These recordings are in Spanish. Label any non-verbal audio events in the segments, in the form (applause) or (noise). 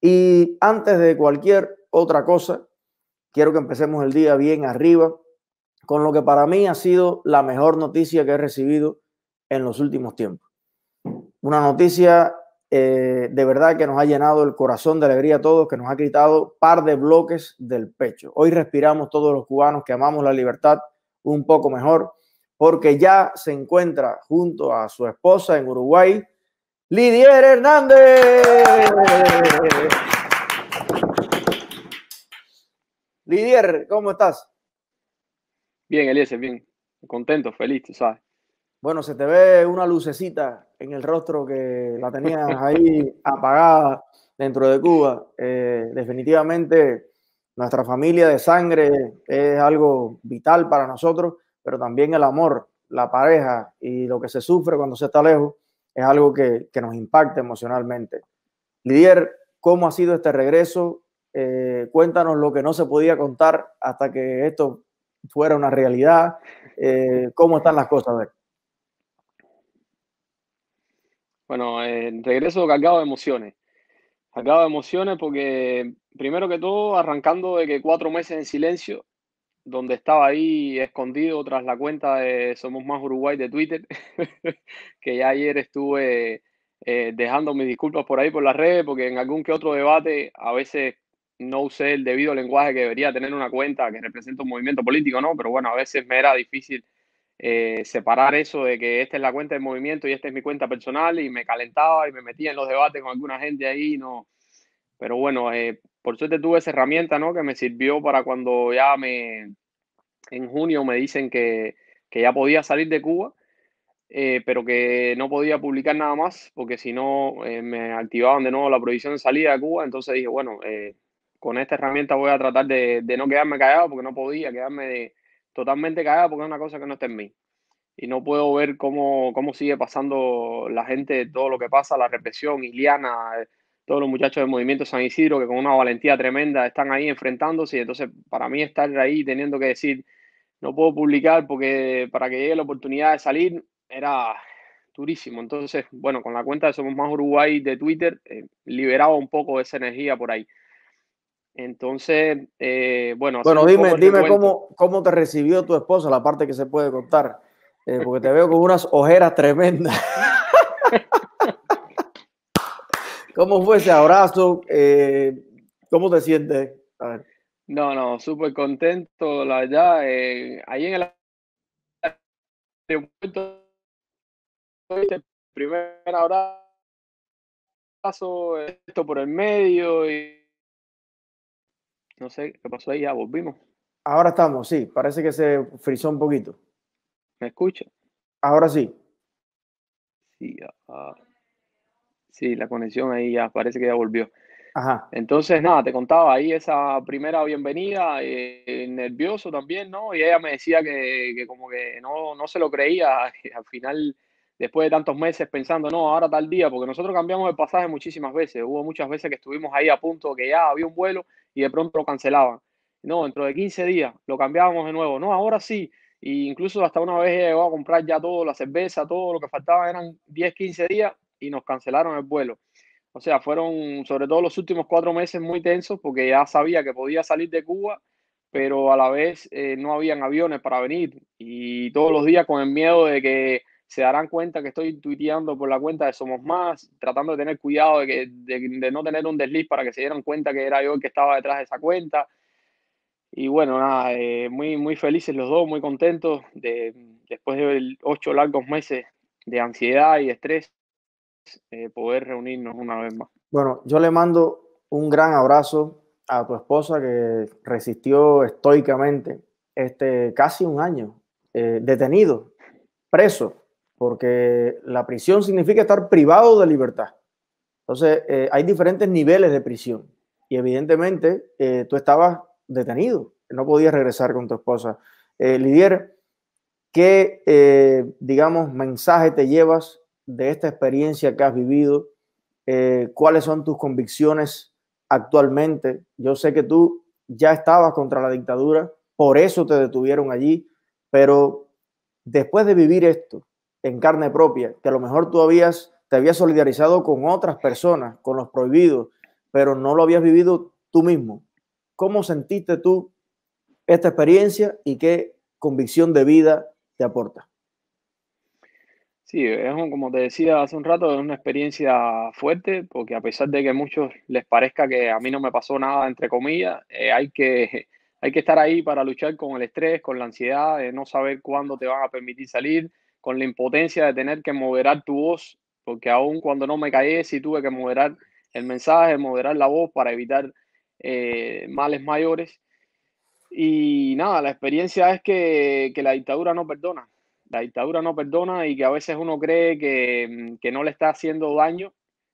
Y antes de cualquier otra cosa, quiero que empecemos el día bien arriba con lo que para mí ha sido la mejor noticia que he recibido en los últimos tiempos. Una noticia eh, de verdad que nos ha llenado el corazón de alegría a todos, que nos ha quitado par de bloques del pecho. Hoy respiramos todos los cubanos que amamos la libertad un poco mejor, porque ya se encuentra junto a su esposa en Uruguay Lidier Hernández. Lidier, ¿cómo estás? Bien, Eliezer, bien. Contento, feliz, tú sabes. Bueno, se te ve una lucecita en el rostro que la tenías ahí (laughs) apagada dentro de Cuba. Eh, definitivamente nuestra familia de sangre es algo vital para nosotros, pero también el amor, la pareja y lo que se sufre cuando se está lejos es algo que, nos impacta emocionalmente. Lidier, ¿cómo ha sido este regreso? Eh, cuéntanos lo que no se podía contar hasta que esto fuera una realidad. Eh, ¿Cómo están las cosas? Bueno, el eh, regreso cargado de emociones. Cargado de emociones porque, primero que todo, arrancando de que cuatro meses en silencio donde estaba ahí escondido tras la cuenta de Somos Más Uruguay de Twitter, (laughs) que ya ayer estuve eh, dejando mis disculpas por ahí por las redes, porque en algún que otro debate a veces no usé el debido lenguaje que debería tener una cuenta que representa un movimiento político, ¿no? Pero bueno, a veces me era difícil eh, separar eso de que esta es la cuenta del movimiento y esta es mi cuenta personal y me calentaba y me metía en los debates con alguna gente ahí y no, pero bueno, eh, por suerte tuve esa herramienta, ¿no? Que me sirvió para cuando ya me, en junio me dicen que, que ya podía salir de Cuba, eh, pero que no podía publicar nada más, porque si no eh, me activaban de nuevo la prohibición de salida de Cuba. Entonces dije, bueno, con esta herramienta voy a tratar de, de, no quedarme callado, porque no podía quedarme totalmente callado, porque es una cosa que no está en mí. Y no puedo ver cómo, cómo sigue pasando la gente, todo lo que pasa, la represión, Iliana todos los muchachos del Movimiento San Isidro que con una valentía tremenda están ahí enfrentándose. Y entonces, para mí, estar ahí teniendo que decir, no puedo publicar porque para que llegue la oportunidad de salir era durísimo. Entonces, bueno, con la cuenta de Somos Más Uruguay de Twitter, eh, liberaba un poco esa energía por ahí. Entonces, eh, bueno. Bueno, dime, dime cómo, cómo te recibió tu esposa, la parte que se puede contar, eh, porque te veo con unas ojeras tremendas. (laughs) ¿Cómo fue ese abrazo? Eh, ¿Cómo te sientes? No, no, súper contento, la verdad. Eh, ahí en el este primer abrazo, esto por el medio y no sé qué pasó ahí, ya volvimos. Ahora estamos, sí, parece que se frizó un poquito. ¿Me escucha? Ahora sí. Sí, ah. Sí, la conexión ahí ya parece que ya volvió. Ajá. Entonces, nada, te contaba ahí esa primera bienvenida, eh, nervioso también, ¿no? Y ella me decía que, como que no, no, se lo creía, (laughs) al final, después de tantos meses pensando, no, ahora tal día, porque nosotros cambiamos el pasaje muchísimas veces, hubo muchas veces que estuvimos ahí a punto, que ya había un vuelo y de pronto lo cancelaban. No, dentro de 15 días lo cambiábamos de nuevo, no, ahora sí. E incluso hasta una vez llegó a comprar ya todo, la cerveza, todo lo que faltaba eran 10, 15 días y nos cancelaron el vuelo. O sea, fueron sobre todo los últimos cuatro meses muy tensos porque ya sabía que podía salir de Cuba, pero a la vez eh, no habían aviones para venir y todos los días con el miedo de que se darán cuenta que estoy tuiteando por la cuenta de Somos Más, tratando de tener cuidado de, no tener un desliz para que se dieran cuenta que era yo el que estaba detrás de esa cuenta. Y bueno, nada, eh, muy, muy felices los dos, muy contentos de, después de ocho largos meses de ansiedad y estrés eh, poder reunirnos una vez más. Bueno, yo le mando un gran abrazo a tu esposa que resistió estoicamente este casi un año eh, detenido, preso, porque la prisión significa estar privado de libertad. Entonces, eh, hay diferentes niveles de prisión y evidentemente tú estabas detenido, no podías regresar con tu esposa. Lidier, ¿qué, digamos, mensaje te llevas de esta experiencia que has vivido? Eh, ¿Cuáles son tus convicciones actualmente? Yo sé que tú ya estabas contra la dictadura, por eso te detuvieron allí, pero después de vivir esto en carne propia, que a lo mejor tú te habías solidarizado con otras personas, con los prohibidos, pero no lo habías vivido tú mismo. ¿Cómo sentiste tú esta experiencia y qué convicción de vida te aporta? es como te decía hace un rato, es una experiencia fuerte, porque a pesar de que a muchos les parezca que a mí no me pasó nada, entre comillas, eh, hay, que, (laughs) hay que estar ahí para luchar con el estrés, con la ansiedad, de no saber cuándo te van a permitir salir, con la impotencia de tener que moderar tu voz, porque aún cuando no me caí si tuve que moderar el mensaje, moderar la voz para evitar eh, males mayores. Y nada, la experiencia es que, que la dictadura no perdona la dictadura no perdona y que a veces uno cree que, mm, no le está haciendo daño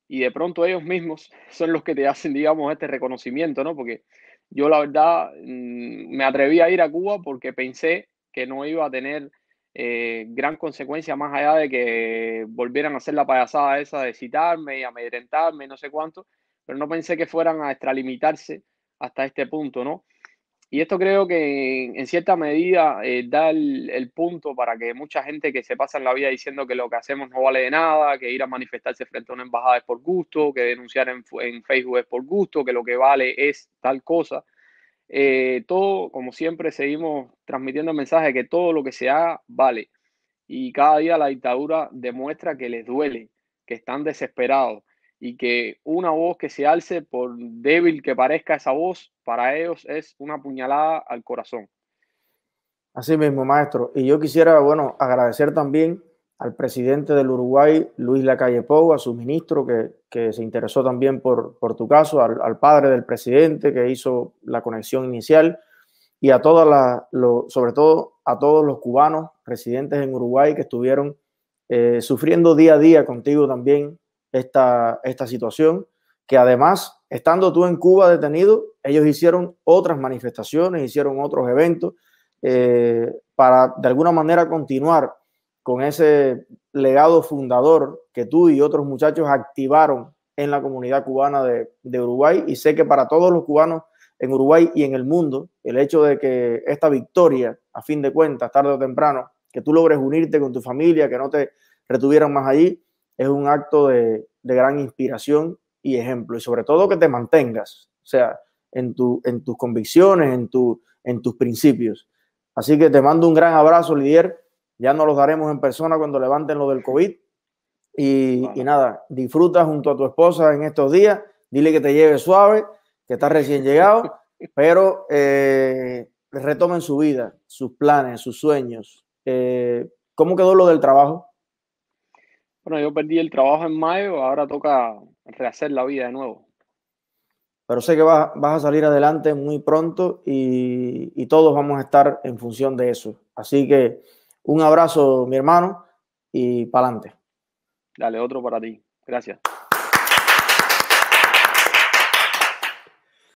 y de pronto ellos mismos (laughs) son los que te hacen, digamos, este reconocimiento, ¿no? Porque yo la verdad mm, me atreví a ir a Cuba porque pensé que no iba a tener eh, gran consecuencia más allá de que volvieran a hacer la payasada esa de citarme y amedrentarme no sé cuánto, pero no pensé que fueran a extralimitarse hasta este punto, ¿no? Y esto creo que en cierta medida eh, da el, punto para que mucha gente que se pasa en la vida diciendo que lo que hacemos no vale de nada, que ir a manifestarse frente a una embajada es por gusto, que denunciar en, Facebook es por gusto, que lo que vale es tal cosa. Eh, todo, como siempre, seguimos transmitiendo el mensaje de que todo lo que se haga vale. Y cada día la dictadura demuestra que les duele, que están desesperados, y que una voz que se alce, por débil que parezca esa voz, para ellos es una puñalada al corazón. Así mismo, maestro. Y yo quisiera, bueno, agradecer también al presidente del Uruguay, Luis Lacalle Pou, a su ministro que, se interesó también por, por tu caso, al, padre del presidente que hizo la conexión inicial y a todas las, sobre todo a todos los cubanos residentes en Uruguay que estuvieron eh, sufriendo día a día contigo también esta, esta situación, que además, estando tú en Cuba detenido, ellos hicieron otras manifestaciones, hicieron otros eventos eh, para de alguna manera continuar con ese legado fundador que tú y otros muchachos activaron en la comunidad cubana de, de Uruguay. Y sé que para todos los cubanos en Uruguay y en el mundo, el hecho de que esta victoria, a fin de cuentas, tarde o temprano, que tú logres unirte con tu familia, que no te retuvieran más allí, es un acto de, gran inspiración y ejemplo. Y sobre todo que te mantengas, o sea, en, tu, en tus convicciones, en, tu, en tus principios. Así que te mando un gran abrazo, Lidier. Ya nos los daremos en persona cuando levanten lo del COVID. Y, y, nada, disfruta junto a tu esposa en estos días. Dile que te lleve suave, que estás recién llegado, (laughs) pero eh, retomen su vida, sus planes, sus sueños. Eh, ¿Cómo quedó lo del trabajo? Bueno, yo perdí el trabajo en mayo, ahora toca rehacer la vida de nuevo. Pero sé que vas, a salir adelante muy pronto y, y, todos vamos a estar en función de eso. Así que un abrazo, mi hermano, y para adelante. Dale, otro para ti. Gracias.